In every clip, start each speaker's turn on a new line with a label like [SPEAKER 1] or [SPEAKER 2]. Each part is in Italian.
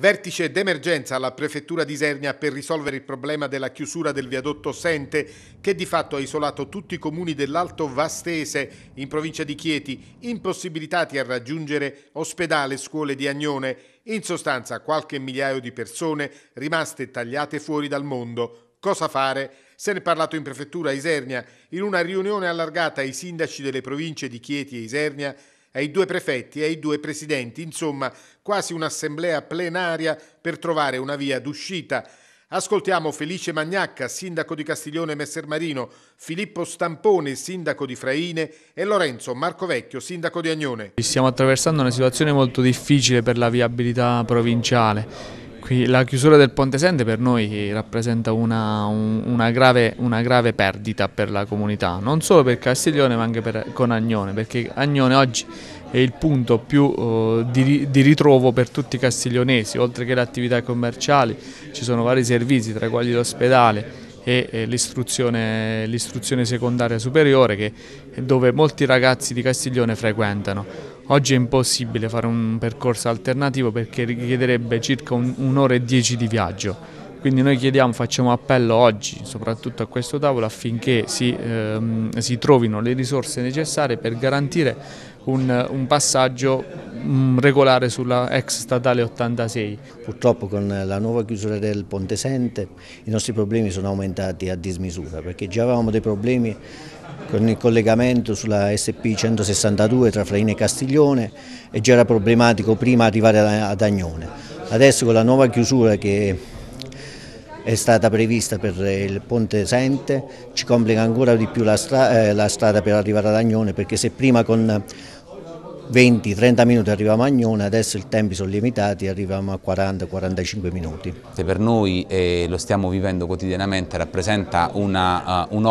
[SPEAKER 1] Vertice d'emergenza alla prefettura di Isernia per risolvere il problema della chiusura del viadotto Sente che di fatto ha isolato tutti i comuni dell'Alto Vastese in provincia di Chieti, impossibilitati a raggiungere ospedale e scuole di Agnone, in sostanza qualche migliaio di persone rimaste tagliate fuori dal mondo. Cosa fare? Se ne è parlato in prefettura Isernia in una riunione allargata ai sindaci delle province di Chieti e Isernia ai due prefetti e ai due presidenti, insomma quasi un'assemblea plenaria per trovare una via d'uscita. Ascoltiamo Felice Magnacca, sindaco di Castiglione Messer Marino, Filippo Stampone, sindaco di Fraine e Lorenzo Marcovecchio, sindaco di Agnone.
[SPEAKER 2] Stiamo attraversando una situazione molto difficile per la viabilità provinciale qui la chiusura del Ponte Sente per noi rappresenta una, un, una, grave, una, grave, perdita per la comunità, non solo per Castiglione ma anche per, con Agnone, perché Agnone oggi è il punto più eh, di, di, ritrovo per tutti i castiglionesi, oltre che le attività commerciali ci sono vari servizi, tra quali l'ospedale e l'istruzione, l'istruzione secondaria superiore che, dove molti ragazzi di Castiglione frequentano. Oggi è impossibile fare un percorso alternativo perché richiederebbe circa un, un'ora e dieci di viaggio quindi noi chiediamo, facciamo appello oggi, soprattutto a questo tavolo, affinché si, ehm, si trovino le risorse necessarie per garantire un, un passaggio mh, mm, regolare sulla ex statale 86.
[SPEAKER 3] Purtroppo con la nuova chiusura del Ponte Sente i nostri problemi sono aumentati a dismisura, perché già avevamo dei problemi con il collegamento sulla SP 162 tra Fraine e Castiglione e già era problematico prima arrivare ad Agnone. Adesso con la nuova chiusura che è stata prevista per il Ponte Sente, ci complica ancora di più la, stra eh, la strada per arrivare ad Agnone perché se prima con 20-30 minuti arriviamo a Agnone, adesso i tempi sono limitati, e arriviamo a 40-45 minuti.
[SPEAKER 4] Per noi, eh, lo stiamo vivendo quotidianamente, rappresenta eh, un'opera uh, un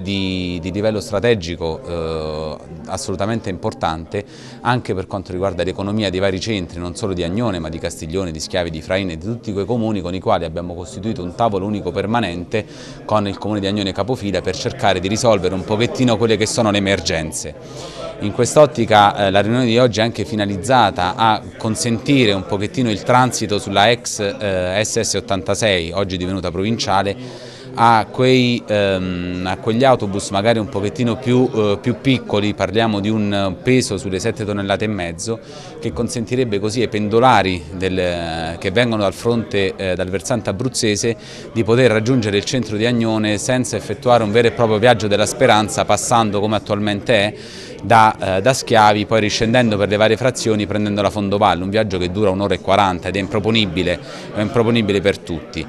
[SPEAKER 4] di, di livello strategico eh, assolutamente importante anche per quanto riguarda l'economia dei vari centri, non solo di Agnone ma di Castiglione, di Schiavi, di Fraine e di tutti quei comuni con i quali abbiamo costituito un tavolo unico permanente con il comune di Agnone Capofila per cercare di risolvere un pochettino quelle che sono le emergenze. In quest'ottica eh, la riunione di oggi è anche finalizzata a consentire un pochettino il transito sulla ex eh, SS86, oggi divenuta provinciale, a, quei, ehm, a quegli autobus magari un pochettino più, eh, più, piccoli, parliamo di un peso sulle 7 tonnellate e mezzo, che consentirebbe così ai pendolari del, che vengono dal fronte, eh, dal versante abruzzese, di poter raggiungere il centro di Agnone senza effettuare un vero e proprio viaggio della speranza, passando come attualmente è, da, eh, da, Schiavi, poi riscendendo per le varie frazioni prendendo
[SPEAKER 2] la Fondovalle, un viaggio che dura un'ora e 40 ed è improponibile, è improponibile per tutti.